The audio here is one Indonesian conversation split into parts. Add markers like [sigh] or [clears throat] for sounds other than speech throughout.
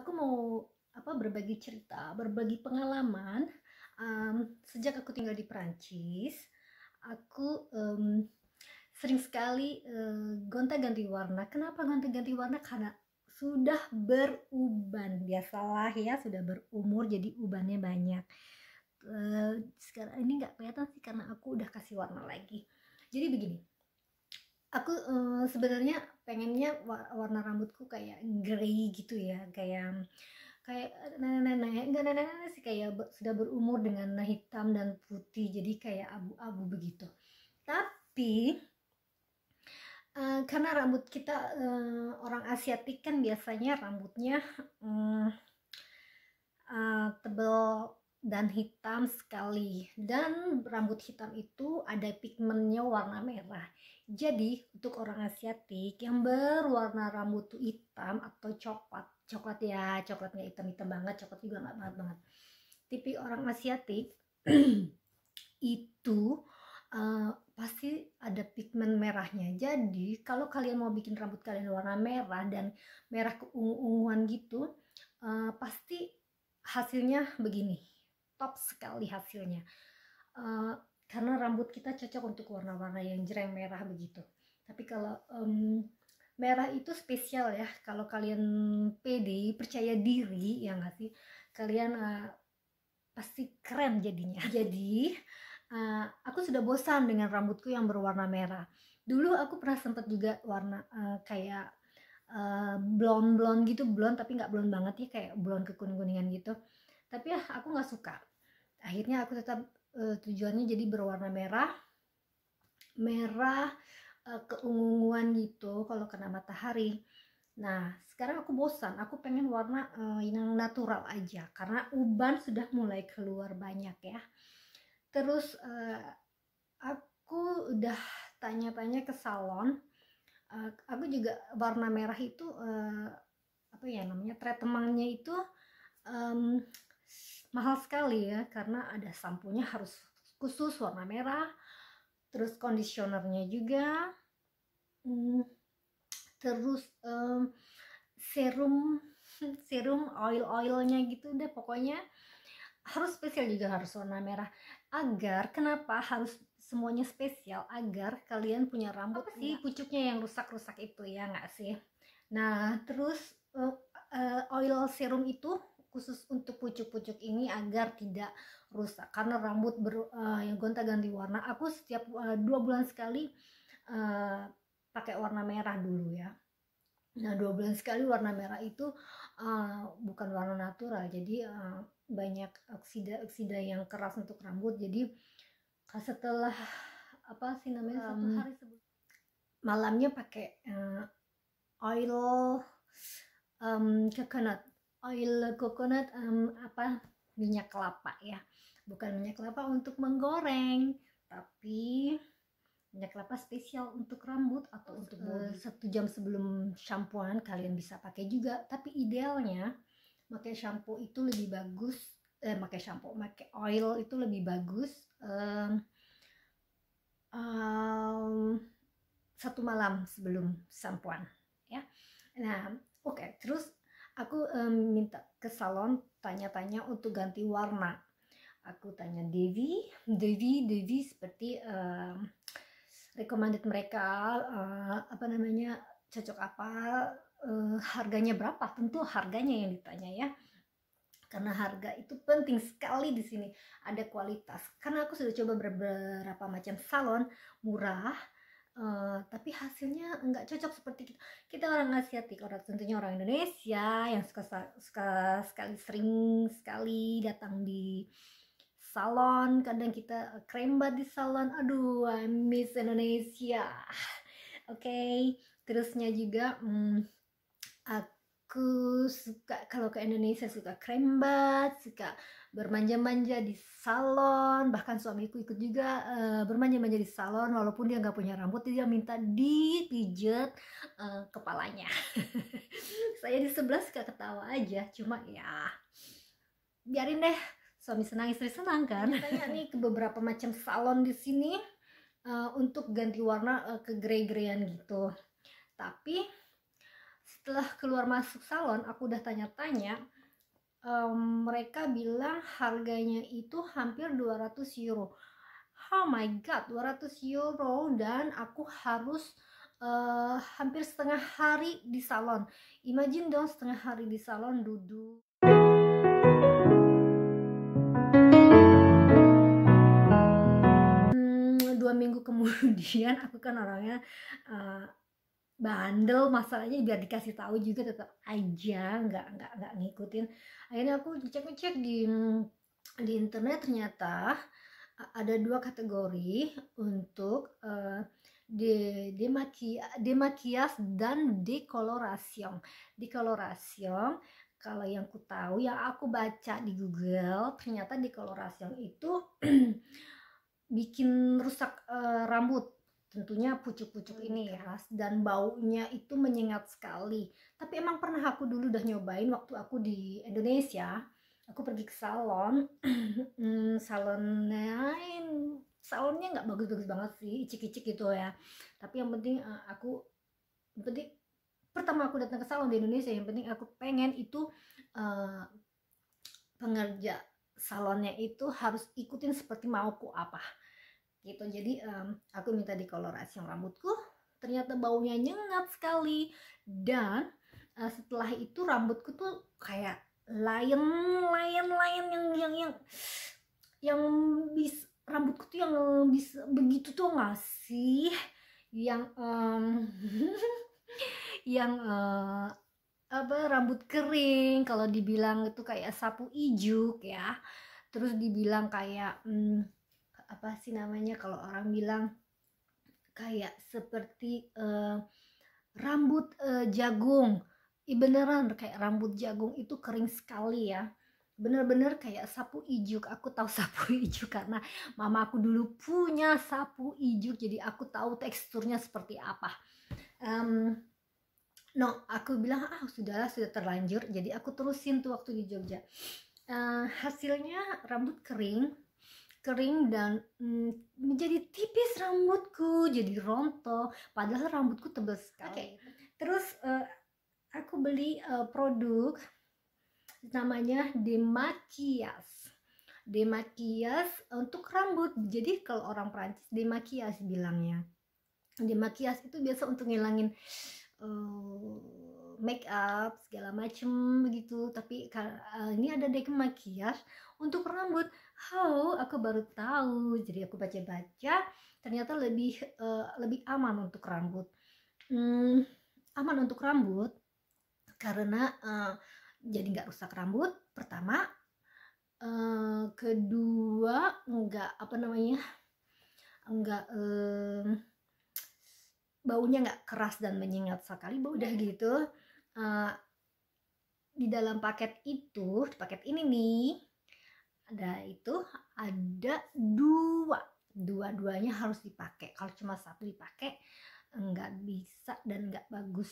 aku mau apa berbagi cerita, berbagi pengalaman um, sejak aku tinggal di Perancis. Aku um, sering sekali uh, gonta-ganti warna. Kenapa gonta-ganti warna? Karena sudah beruban biasalah ya sudah berumur jadi ubannya banyak uh, sekarang ini nggak kelihatan sih karena aku udah kasih warna lagi jadi begini aku uh, sebenarnya pengennya warna rambutku kayak grey gitu ya kayak kayak eh, nenek-nenek enggak nenek-nenek sih kayak sudah berumur dengan hitam dan putih jadi kayak abu-abu begitu tapi uh, karena rambut kita uh, orang Asiatik kan biasanya rambutnya um, uh, tebel dan hitam sekali dan rambut hitam itu ada pigmennya warna merah jadi untuk orang asiatik yang berwarna rambut tuh hitam atau coklat coklat ya coklatnya hitam hitam banget coklat juga nggak banget banget tipe orang asiatik [clears throat] itu uh, pasti ada pigmen merahnya jadi kalau kalian mau bikin rambut kalian warna merah dan merah keunguan gitu uh, pasti hasilnya begini top sekali hasilnya uh, karena rambut kita cocok untuk warna-warna yang jereng merah begitu tapi kalau um, merah itu spesial ya kalau kalian pede percaya diri ya nggak sih kalian uh, pasti keren jadinya [laughs] jadi uh, aku sudah bosan dengan rambutku yang berwarna merah dulu aku pernah sempat juga warna uh, kayak uh, blond blond gitu blond tapi nggak blond banget ya kayak blond kekuning kuningan gitu tapi ya aku nggak suka akhirnya aku tetap uh, tujuannya jadi berwarna merah merah uh, eh, keunguan gitu kalau kena matahari nah sekarang aku bosan aku pengen warna uh, yang natural aja karena uban sudah mulai keluar banyak ya terus uh, aku udah tanya-tanya ke salon uh, aku juga warna merah itu uh, apa ya namanya treatmentnya itu um, mahal sekali ya karena ada sampunya harus khusus warna merah terus kondisionernya juga mm, terus um, serum [laughs] serum oil oilnya gitu deh pokoknya harus spesial juga harus warna merah agar kenapa harus semuanya spesial agar kalian punya rambut Apa sih pucuknya yang rusak-rusak itu ya nggak sih nah terus uh, uh, oil serum itu khusus untuk pucuk-pucuk ini agar tidak rusak karena rambut ber, uh, yang gonta-ganti warna aku setiap uh, dua bulan sekali uh, pakai warna merah dulu ya nah dua bulan sekali warna merah itu uh, bukan warna natural jadi uh, banyak oksida-oksida yang keras untuk rambut jadi setelah apa sih namanya um, satu hari sebelum malamnya pakai uh, oil um, coconut oil coconut um, apa minyak kelapa ya bukan minyak kelapa untuk menggoreng tapi minyak kelapa spesial untuk rambut atau oh, untuk uh, satu jam sebelum shampoan kalian bisa pakai juga tapi idealnya pakai shampoo itu lebih bagus eh pakai shampoo pakai oil itu lebih bagus um, um, satu malam sebelum shampoan, ya nah oke okay, terus aku um, minta ke salon tanya-tanya untuk ganti warna aku tanya Devi Devi Devi seperti um, recommended mereka uh, apa namanya cocok apa uh, harganya berapa tentu harganya yang ditanya ya karena harga itu penting sekali di sini ada kualitas karena aku sudah coba beberapa macam salon murah Eh, tapi hasilnya nggak cocok seperti kita kita orang asiatik orang tentunya orang Indonesia yang suka suka sekali sering sekali datang di salon kadang kita eh, krembat di salon aduh I miss Indonesia [laughs] oke okay. terusnya juga hmm, aku eh, aku suka kalau ke Indonesia suka krembat, suka bermanja-manja di salon, bahkan suamiku ikut juga uh, bermanja-manja di salon walaupun dia nggak punya rambut dia minta dipijet uh, kepalanya. [laughs] Saya di sebelah suka ketawa aja, cuma ya biarin deh suami senang istri senang kan. Tanya iya, nih ke [laughs] beberapa macam salon di sini uh, untuk ganti warna uh, ke grey-greyan gitu. Tapi setelah keluar masuk salon aku udah tanya-tanya um, mereka bilang harganya itu hampir 200 euro oh my god 200 euro dan aku harus uh, hampir setengah hari di salon imagine dong setengah hari di salon duduk hmm, dua minggu kemudian [laughs] aku kan orangnya uh, bandel masalahnya biar dikasih tahu juga tetap aja nggak nggak nggak ngikutin akhirnya aku cek cek di di internet ternyata ada dua kategori untuk uh, de demakias dan dekolorasion dekolorasion kalau yang ku tahu yang aku baca di Google ternyata dekolorasion itu [clears throat] bikin rusak uh, rambut tentunya pucuk-pucuk ini keras ya, dan baunya itu menyengat sekali. Tapi emang pernah aku dulu udah nyobain waktu aku di Indonesia. Aku pergi ke salon, [clears throat] hmm, salonnya salonnya nggak bagus-bagus banget sih, icik-icik gitu ya. Tapi yang penting eh, aku, yang penting pertama aku datang ke salon di Indonesia, yang penting aku pengen itu uh, pengerja salonnya itu harus ikutin seperti mauku apa gitu jadi um, aku minta yang rambutku ternyata baunya nyengat sekali dan uh, setelah itu rambutku tuh kayak lain lain lain yang yang yang yang bis rambutku tuh yang bisa begitu tuh nggak sih yang um, [laughs] yang uh, apa rambut kering kalau dibilang itu kayak sapu ijuk ya terus dibilang kayak um, apa sih namanya kalau orang bilang kayak seperti uh, rambut uh, jagung beneran kayak rambut jagung itu kering sekali ya bener-bener kayak sapu ijuk aku tahu [laughs] sapu ijuk karena mama aku dulu punya sapu ijuk jadi aku tahu teksturnya seperti apa um, no aku bilang ah sudahlah sudah terlanjur jadi aku terusin tuh waktu di Jogja uh, hasilnya rambut kering kering dan mm, menjadi tipis rambutku jadi rontok padahal rambutku tebal sekali okay. terus uh, aku beli uh, produk namanya demakias demakias untuk rambut jadi kalau orang Prancis demakias bilangnya demakias itu biasa untuk ngilangin uh, make up segala macem begitu tapi uh, ini ada dek makias untuk rambut how aku baru tahu jadi aku baca-baca ternyata lebih uh, lebih aman untuk rambut hmm, aman untuk rambut karena uh, jadi nggak rusak rambut pertama uh, kedua nggak apa namanya nggak uh, baunya nggak keras dan menyengat sekali bau udah gitu uh, di dalam paket itu, di paket ini nih, ada itu ada dua, dua-duanya harus dipakai. Kalau cuma satu dipakai, nggak bisa dan nggak bagus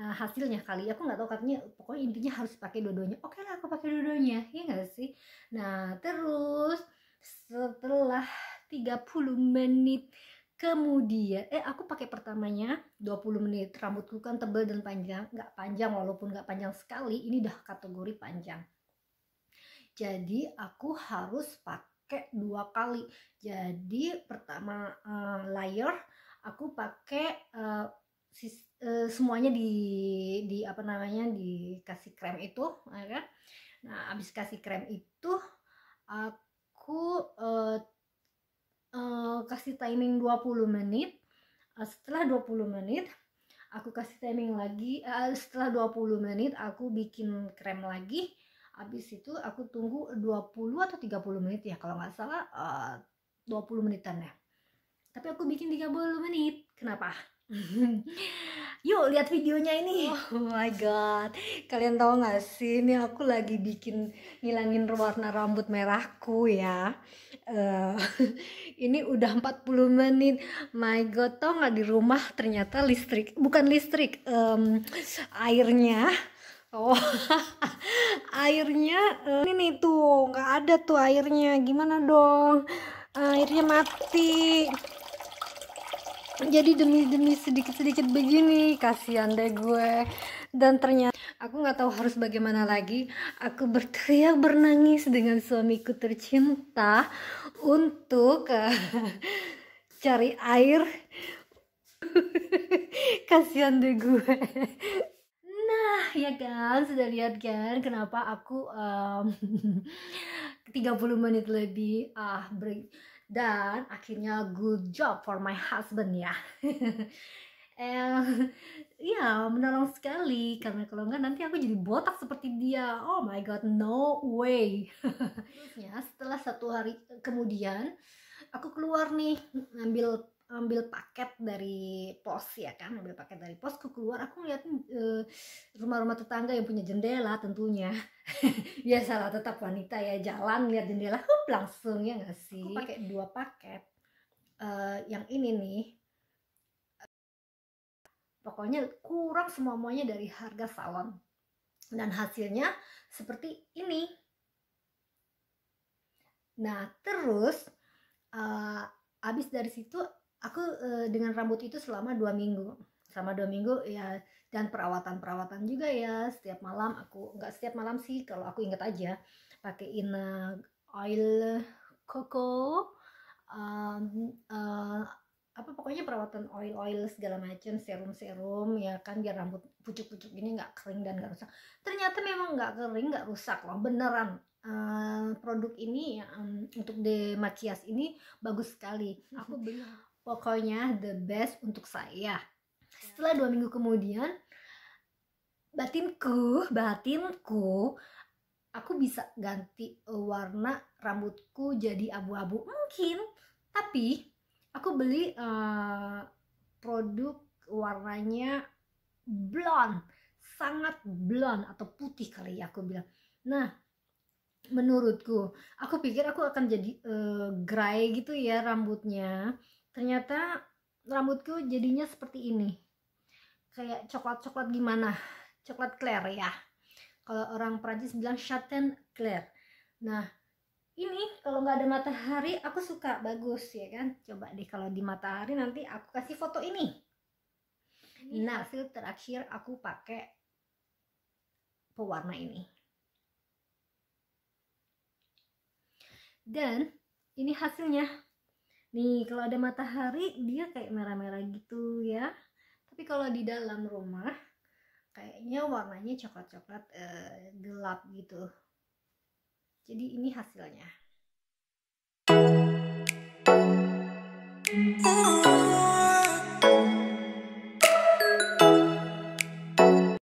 uh, hasilnya kali aku nggak tahu katanya pokoknya intinya harus pakai dua-duanya oke okay lah aku pakai dua-duanya ya nggak sih nah terus setelah 30 menit kemudian eh aku pakai pertamanya 20 menit rambutku kan tebal dan panjang nggak panjang walaupun nggak panjang sekali ini udah kategori panjang jadi aku harus pakai dua kali jadi pertama uh, layer aku pakai uh, sis, uh, semuanya di di apa namanya dikasih krem itu ya kan nah abis kasih krem itu aku uh, uh, kasih timing 20 menit uh, setelah 20 menit aku kasih timing lagi uh, setelah 20 menit aku bikin krem lagi habis itu aku tunggu 20 atau 30 menit ya kalau nggak salah uh, 20 menitan ya tapi aku bikin 30 menit kenapa [laughs] Yuk lihat videonya ini. Oh my god. Kalian tahu nggak sih ini aku lagi bikin ngilangin warna rambut merahku ya. Uh, [laughs] ini udah 40 menit. My god, tau nggak di rumah ternyata listrik bukan listrik um, airnya Oh, [laughs] airnya uh, ini nih tuh nggak ada tuh airnya. Gimana dong? Airnya mati jadi demi-demi sedikit-sedikit begini kasihan deh gue dan ternyata aku nggak tahu harus bagaimana lagi aku berteriak bernangis dengan suamiku tercinta untuk uh, cari air [laughs] kasihan deh gue nah ya kan sudah lihat kan kenapa aku eh, um, [laughs] 30 menit lebih ah break dan akhirnya good job for my husband ya and [laughs] eh, ya menolong sekali karena kalau enggak nanti aku jadi botak seperti dia oh my god no way [laughs] ya setelah satu hari kemudian aku keluar nih ngambil ambil paket dari pos ya kan ambil paket dari pos ke keluar aku ngeliat eh, rumah-rumah tetangga yang punya jendela tentunya Ya [laughs] salah tetap wanita ya jalan lihat jendela hup langsung ya nggak sih aku pakai dua paket uh, yang ini nih pokoknya kurang semua semuanya dari harga salon dan hasilnya seperti ini nah terus uh, abis dari situ aku uh, dengan rambut itu selama dua minggu selama dua minggu ya dan perawatan perawatan juga ya setiap malam aku nggak setiap malam sih kalau aku inget aja pakaiin uh, oil coco um, uh, eh, apa pokoknya perawatan oil oil segala macam serum serum ya kan biar rambut pucuk pucuk ini nggak kering dan nggak rusak ternyata memang nggak kering nggak rusak loh beneran uh, produk ini um, untuk Macias ini bagus sekali aku [laughs] benar pokoknya the best untuk saya ya. setelah dua minggu kemudian batinku batinku aku bisa ganti warna rambutku jadi abu-abu mungkin tapi aku beli uh, produk warnanya blonde sangat blonde atau putih kali ya aku bilang nah menurutku aku pikir aku akan jadi uh, gray gitu ya rambutnya ternyata rambutku jadinya seperti ini kayak coklat-coklat gimana coklat clear ya kalau orang Prancis bilang châtain clear. nah ini kalau nggak ada matahari aku suka bagus ya kan coba deh kalau di matahari nanti aku kasih foto ini ini nah, hasil terakhir aku pakai pewarna ini dan ini hasilnya Nih, kalau ada matahari dia kayak merah-merah gitu ya. Tapi kalau di dalam rumah kayaknya warnanya coklat-coklat eh, gelap gitu. Jadi ini hasilnya. Oh.